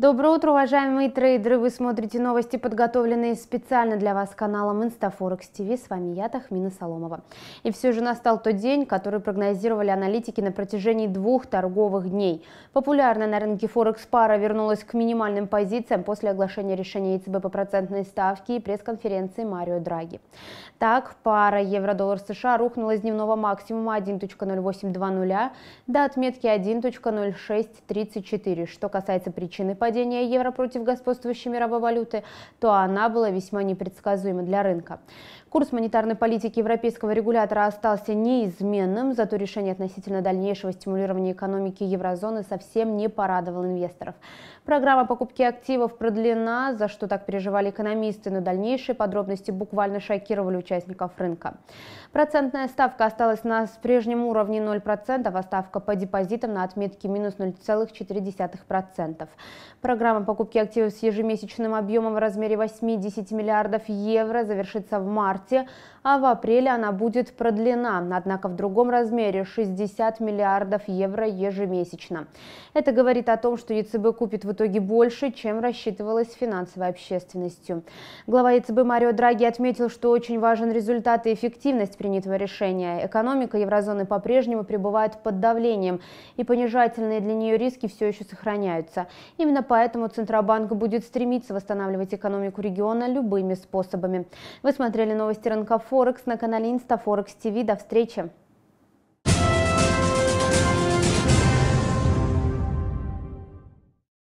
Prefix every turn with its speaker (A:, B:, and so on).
A: Доброе утро, уважаемые трейдеры! Вы смотрите новости, подготовленные специально для вас каналом Инстафорекс ТВ. С вами я, Тахмина Соломова. И все же настал тот день, который прогнозировали аналитики на протяжении двух торговых дней. Популярная на рынке Форекс пара вернулась к минимальным позициям после оглашения решения ЕЦБ по процентной ставке и пресс-конференции Марио Драги. Так, пара евро-доллар США рухнула с дневного максимума 1.0820 до отметки 1.0634. Что касается причины позиции, падения евро против господствующей мировой валюты, то она была весьма непредсказуема для рынка. Курс монетарной политики европейского регулятора остался неизменным, зато решение относительно дальнейшего стимулирования экономики еврозоны совсем не порадовало инвесторов. Программа покупки активов продлена, за что так переживали экономисты, но дальнейшие подробности буквально шокировали участников рынка. Процентная ставка осталась на прежнем уровне 0%, а ставка по депозитам на отметке минус 0,4%. Программа покупки активов с ежемесячным объемом в размере 8-10 миллиардов евро завершится в марте, а в апреле она будет продлена, однако в другом размере 60 миллиардов евро ежемесячно. Это говорит о том, что ЕЦБ купит в итоге больше, чем рассчитывалось финансовой общественностью. Глава ЕЦБ Марио Драги отметил, что очень важен результат и эффективность принятого решения. Экономика еврозоны по-прежнему пребывает под давлением, и понижательные для нее риски все еще сохраняются. Именно поэтому Центробанк будет стремиться восстанавливать экономику региона любыми способами. Вы смотрели новости рынка Форекс на канале Инстафорекс ТВ. До встречи!